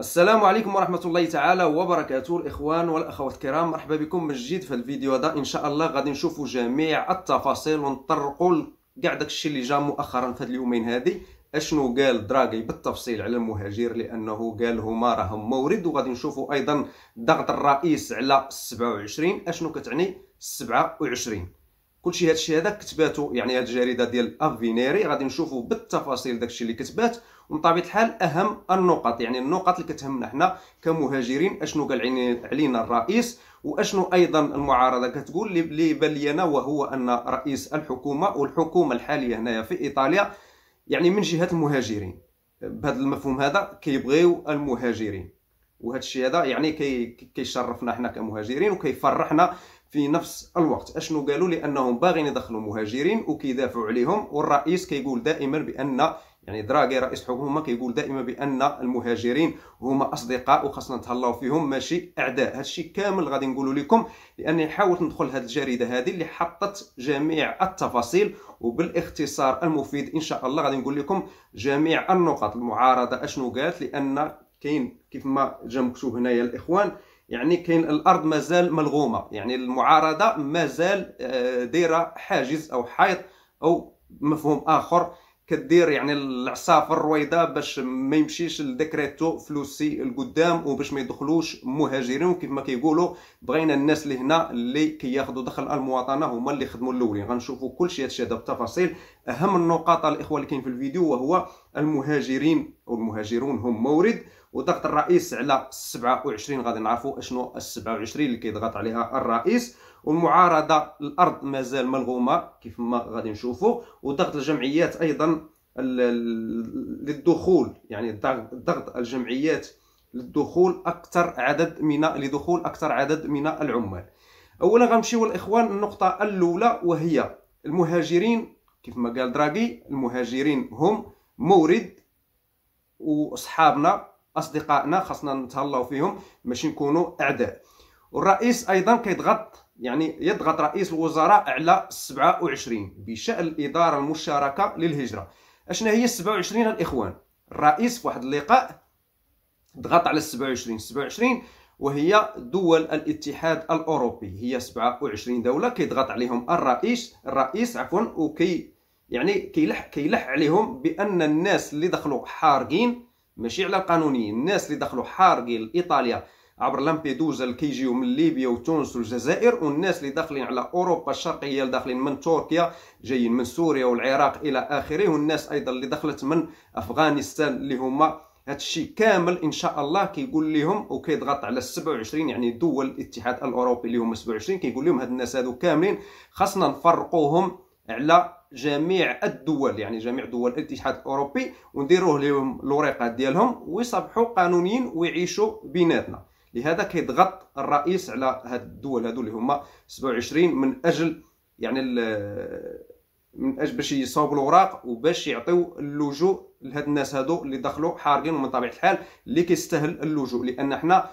السلام عليكم ورحمة الله تعالى وبركاته الإخوان والأخوات الكرام مرحبا بكم من جديد في الفيديو هذا إن شاء الله غادي نشوفوا جميع التفاصيل ونطرقوا كاع داكشي اللي جا مؤخرا في هاد اليومين هذه اشنو قال دراغي بالتفصيل على المهاجر لانه قال هما راهم مورد وغادي نشوفوا ايضا ضغط الرئيس على 27 اشنو كتعني 27 كلشي هادشي هذا كتباتو يعني هاد الجريده ديال افينيري غادي نشوفوا بالتفاصيل داكشي اللي كتبات بطبيعه طبيعه الحال اهم النقط يعني النقط اللي كتهمنا حنا كمهاجرين اشنو قال علينا الرئيس واشنو ايضا المعارضه كتقول اللي بان وهو ان رئيس الحكومه والحكومه الحاليه هنايا في ايطاليا يعني من جهه المهاجرين بهذا المفهوم هذا كيبغيو المهاجرين وهذا الشيء هذا يعني كي كيشرفنا حنا كمهاجرين وكيفرحنا في نفس الوقت اشنو قالوا لانهم باغيين يدخلوا مهاجرين وكيدافعوا عليهم والرئيس كيقول دائما بان يعني دراغي رئيس حكومه كيقول دائما بان المهاجرين هما اصدقاء وخاصنا نتهلاو فيهم ماشي اعداء هذا الشيء كامل غادي نقول لكم لاني حاولت ندخل هذه الجريده هذه اللي حطت جميع التفاصيل وبالاختصار المفيد ان شاء الله غادي نقول لكم جميع النقط المعارضه اشنو قالت لان كاين كيف ما جا مكتوب هنايا الاخوان يعني كاين الارض مازال ملغومه يعني المعارضه مازال آه، دايره حاجز او حائط او مفهوم اخر كدير يعني العصافر الرويضه باش ما يمشيش الديكريتو فلوسي القدام وباش ما يدخلوش مهاجرين وكيف ما كيقولوا بغينا الناس اللي هنا اللي كياخذوا دخل المواطنه هما اللي يخدموا الاولين غنشوفوا كل شيء هذا بالتفاصيل اهم النقاط الاخوه اللي كاين في الفيديو وهو المهاجرين والمهاجرون هم مورد وضغط الرئيس على 27 غادي نعرفوا اشنو ال 27 اللي كيضغط عليها الرئيس والمعارضه الارض مازال ملغومه كيف ما غادي نشوفوا وضغط الجمعيات ايضا للدخول يعني ضغط الجمعيات للدخول اكثر عدد من لدخول اكثر عدد من العمال اولا غنمشيو الاخوان النقطه الاولى وهي المهاجرين كيف ما قال دراغي المهاجرين هم مورد واصحابنا اصدقائنا خاصنا نتهلاو فيهم ماشي نكونوا اعداء والرئيس ايضا كيضغط يعني يضغط رئيس الوزراء على 27 بشأن الإدارة المشتركة للهجرة أشنا هي 27 الإخوان الرئيس في واحد اللقاء ضغط على 27 27 وهي دول الاتحاد الأوروبي هي 27 دولة كيضغط عليهم الرئيس الرئيس عفوا وكي يعني كيلح كيلح عليهم بأن الناس اللي دخلوا حارقين ماشي على القانونيين الناس اللي دخلوا حارقين لإيطاليا عبر لامبيدوزا اللي كيجيو من ليبيا وتونس والجزائر والناس اللي داخلين على اوروبا الشرقيه اللي داخلين من تركيا جايين من سوريا والعراق الى اخره والناس ايضا اللي دخلت من افغانستان اللي هما هادشي كامل ان شاء الله كيقول لهم وكيضغط على 27 يعني دول الاتحاد الاوروبي اللي هما 27 كيقول لهم هاد الناس هادو كاملين خاصنا نفرقوهم على جميع الدول يعني جميع دول الاتحاد الاوروبي ونديروه لهم الوريقه ديالهم ويصبحوا قانونيين ويعيشوا بيناتنا لهذا كيضغط الرئيس على هاد الدول هادو اللي هما 27 من اجل يعني من اجل باش يصاوبوا الاوراق وباش يعطيو اللجوء لهاد الناس هادو اللي دخلوا حارقين ومن طبيعه الحال اللي كيستاهل اللجوء لان حنا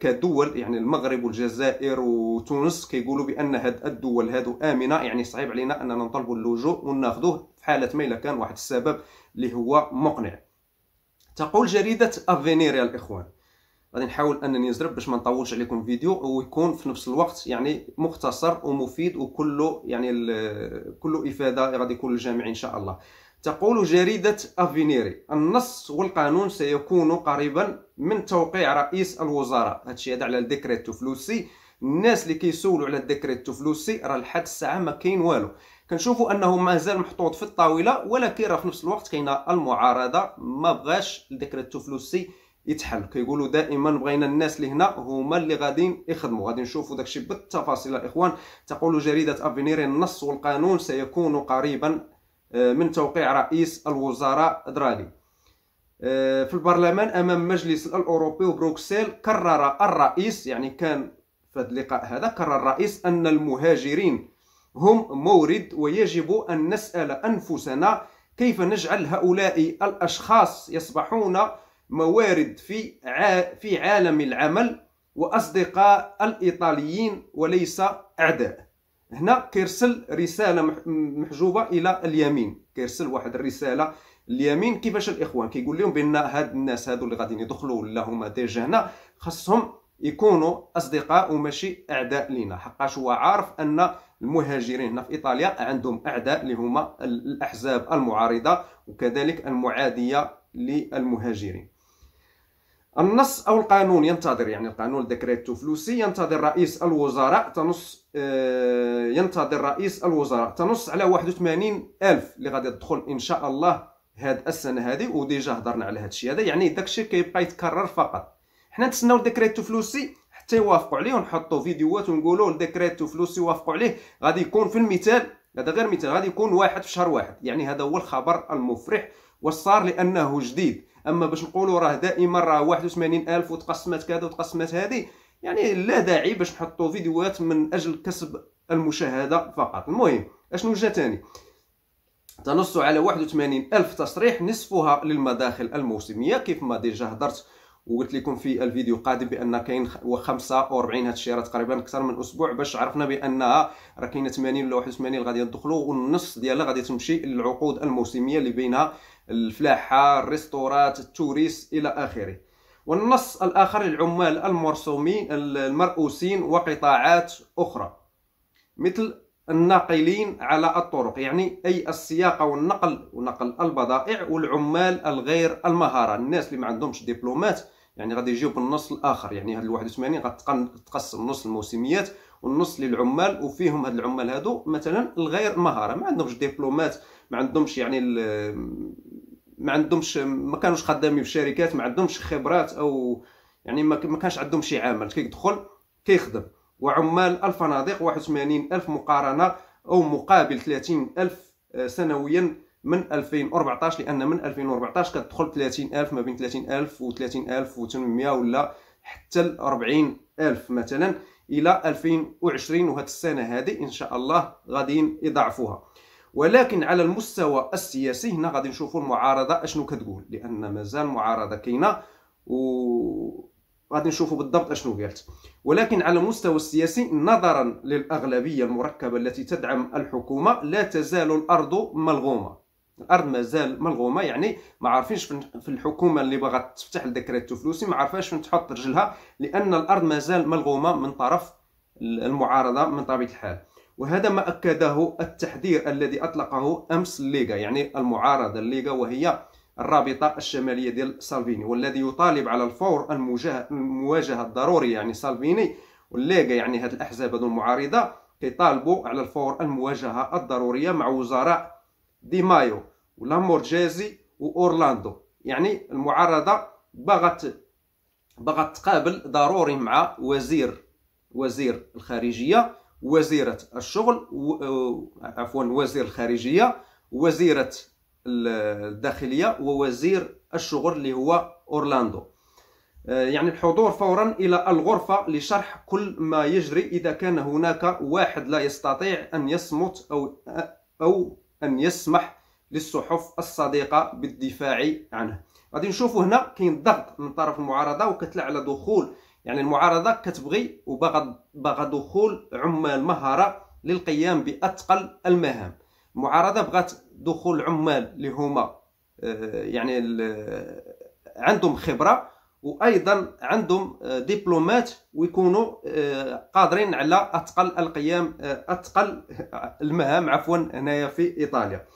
كدول يعني المغرب والجزائر وتونس كيقولوا بان هاد الدول هادو امنه يعني صعيب علينا اننا نطلبوا اللجوء وناخذوه في حاله ما الا كان واحد السبب اللي هو مقنع تقول جريده افينير يا الاخوان غادي نحاول انني نزرب باش ما نطولش عليكم الفيديو ويكون في نفس الوقت يعني مختصر ومفيد وكله يعني كله افاده غادي يكون للجميع ان شاء الله تقول جريدة أفينيري النص والقانون سيكون قريبا من توقيع رئيس الوزراء هادشي هذا على الديكريت فلوسي الناس اللي كيسولوا على الديكريت فلوسي راه لحد الساعه ما كاين والو كنشوفوا انه مازال محطوط في الطاوله ولكن راه في نفس الوقت كاينه المعارضه ما بغاش الديكريت فلوسي يتحل كيقولوا دائما بغينا الناس اللي هنا هما اللي غادي يخدموا غادي نشوفوا داكشي بالتفاصيل الاخوان تقول جريده افينير النص والقانون سيكون قريبا آه، من توقيع رئيس الوزراء درالي آه، في البرلمان امام مجلس الاوروبي وبروكسل كرر الرئيس يعني كان في هذا اللقاء هذا كرر الرئيس ان المهاجرين هم مورد ويجب ان نسال انفسنا كيف نجعل هؤلاء الاشخاص يصبحون موارد في في عالم العمل واصدقاء الايطاليين وليس اعداء هنا كيرسل رساله محجوبه الى اليمين كيرسل واحد الرساله اليمين كيفاش الاخوان كيقول لهم بان هاد الناس هادو اللي غاديين يدخلوا ولا هما ديجا هنا خاصهم يكونوا اصدقاء وماشي اعداء لينا حقاش هو عارف ان المهاجرين هنا في ايطاليا عندهم اعداء اللي هما الاحزاب المعارضه وكذلك المعاديه للمهاجرين النص او القانون ينتظر يعني القانون الدكري فلوسي ينتظر رئيس الوزراء تنص آه، ينتظر رئيس الوزراء تنص على 81 الف اللي غادي تدخل ان شاء الله هاد السنه هادي وديجا هضرنا على هاد الشيء هذا يعني داك الشيء كيبقى يتكرر فقط حنا نتسناو الدكري فلوسي حتى يوافقوا عليه ونحطوا فيديوهات ونقولوا الدكري فلوسي وافقوا عليه غادي يكون في المثال هذا غير مثال غادي يكون واحد في شهر واحد يعني هذا هو الخبر المفرح وصار لانه جديد اما باش نقولوا راه دائما راه 81000 وتقسمت كذا وتقسمات هذه يعني لا داعي باش نحطوا فيديوهات من اجل كسب المشاهده فقط المهم اشنو جا ثاني تنص على 81000 تصريح نصفها للمداخل الموسميه كيف ما ديجا هضرت وقلت لكم في الفيديو القادم بان كاين 45 هاد الشيء تقريبا اكثر من اسبوع باش عرفنا بانها راه كاينه 80 ولا 81 غادي يدخلوا والنص ديالها غادي تمشي للعقود الموسميه اللي بينها الفلاحه الريستورات التوريس الى اخره والنص الاخر للعمال المرسومين المرؤوسين وقطاعات اخرى مثل الناقلين على الطرق يعني أي السياقة والنقل ونقل البضائع والعمال الغير المهارة الناس اللي ما عندهمش دبلومات يعني غادي يجيو بالنص الاخر يعني هاد 81 غتقسم نص الموسميات والنص للعمال وفيهم هاد العمال هادو مثلا الغير مهاره ما عندهمش دبلومات ما عندهمش يعني ما عندهمش ما كانوش خدامين في شركات ما عندهمش خبرات او يعني ما كانش عندهم شي عمل كيدخل كيخدم وعمال الفنادق 81 ألف مقارنة أو مقابل 30 ألف آه، سنويا من 2014 لأن من 2014 كتدخل 30 ألف ما بين 30 ألف و 30 ألف و 800 ولا حتى 40 ألف مثلا إلى 2020 وهذه السنة هذه إن شاء الله غاديين يضاعفوها ولكن على المستوى السياسي هنا غادي نشوفوا المعارضة أشنو كتقول لأن مازال معارضة كاينة و غادي نشوفوا بالضبط اشنو قالت ولكن على المستوى السياسي نظرا للاغلبيه المركبه التي تدعم الحكومه لا تزال الارض ملغومه الارض مازال ملغومه يعني ما عارفينش في الحكومه اللي باغا تفتح الدكريتو فلوسي ما عارفاش فين تحط رجلها لان الارض مازال ملغومه من طرف المعارضه من طبيعه الحال وهذا ما اكده التحذير الذي اطلقه امس الليغا يعني المعارضه الليغا وهي الرابطه الشماليه ديال سالفيني والذي يطالب على الفور المواجهه الضروريه يعني سالفيني والليغا يعني هاد الاحزاب هادو المعارضه كيطالبوا على الفور المواجهه الضروريه مع وزراء دي مايو ولامورجيزي واورلاندو يعني المعارضه بغت بغت تقابل ضروري مع وزير وزير الخارجيه وزيره الشغل عفوا وزير الخارجيه وزيره الداخليه ووزير الشغل اللي هو اورلاندو آه، يعني الحضور فورا الى الغرفه لشرح كل ما يجري اذا كان هناك واحد لا يستطيع ان يصمت او او ان يسمح للصحف الصديقه بالدفاع عنه غادي نشوفوا هنا كاين ضغط من طرف المعارضه وكتلع على دخول يعني المعارضه كتبغي وباغا دخول عمال مهاره للقيام باثقل المهام المعارضه بغات دخول العمال اللي هما آه، يعني آه، عندهم خبره وايضا عندهم آه، دبلومات ويكونوا قادرين على اثقل القيام اثقل المهام عفوا هنايا في ايطاليا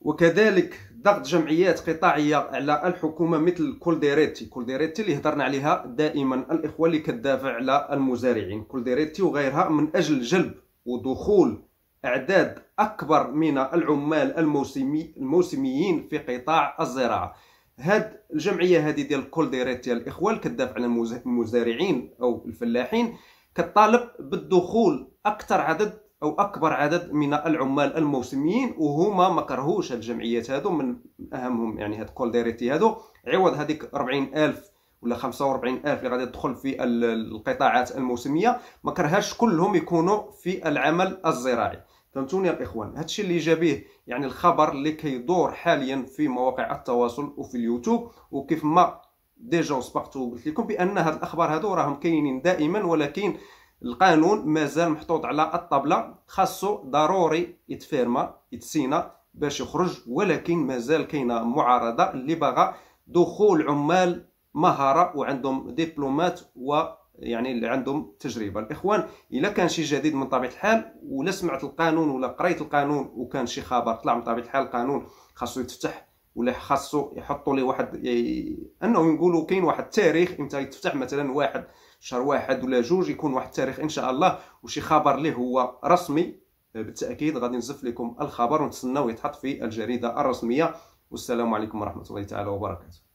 وكذلك ضغط جمعيات قطاعيه على الحكومه مثل كولديريتي كولديريتي اللي هضرنا عليها دائما الاخوه اللي كتدافع على المزارعين كولديريتي وغيرها من اجل جلب ودخول أعداد أكبر من العمال الموسمي الموسميين في قطاع الزراعة هاد الجمعية هذه ديال كولديريت ديال الاخوان كتدافع على المزارعين أو الفلاحين كطالب بالدخول أكثر عدد أو أكبر عدد من العمال الموسميين وهما ما كرهوش الجمعيات هادو من أهمهم يعني هاد كولديريتي هادو عوض هذيك 40000 ألف ولا 45000 اللي غادي تدخل في القطاعات الموسميه ما كرهاش كلهم يكونوا في العمل الزراعي فهمتوني يا الاخوان هادشي اللي جابيه يعني الخبر اللي كيدور حاليا في مواقع التواصل وفي اليوتيوب وكيف ما ديجا سبقت قلت لكم بان هاد الاخبار هادو راهم كاينين دائما ولكن القانون مازال محطوط على الطبله خاصو ضروري يتفيرما يتسينا باش يخرج ولكن مازال كاينه معارضه اللي باغا دخول عمال مهاره وعندهم دبلومات و يعني اللي عندهم تجربه الاخوان الا كان شي جديد من طبيعه الحال ولا سمعت القانون ولا قريت القانون وكان شي خبر طلع من طبيعه الحال القانون خاصو يتفتح ولا خاصو يحطوا لي واحد ي... انهم يقولوا كاين واحد التاريخ امتى يتفتح مثلا واحد شهر واحد ولا جوج يكون واحد التاريخ ان شاء الله وشي خبر ليه هو رسمي بالتاكيد غادي نزف لكم الخبر ونتسناو يتحط في الجريده الرسميه والسلام عليكم ورحمه الله تعالى وبركاته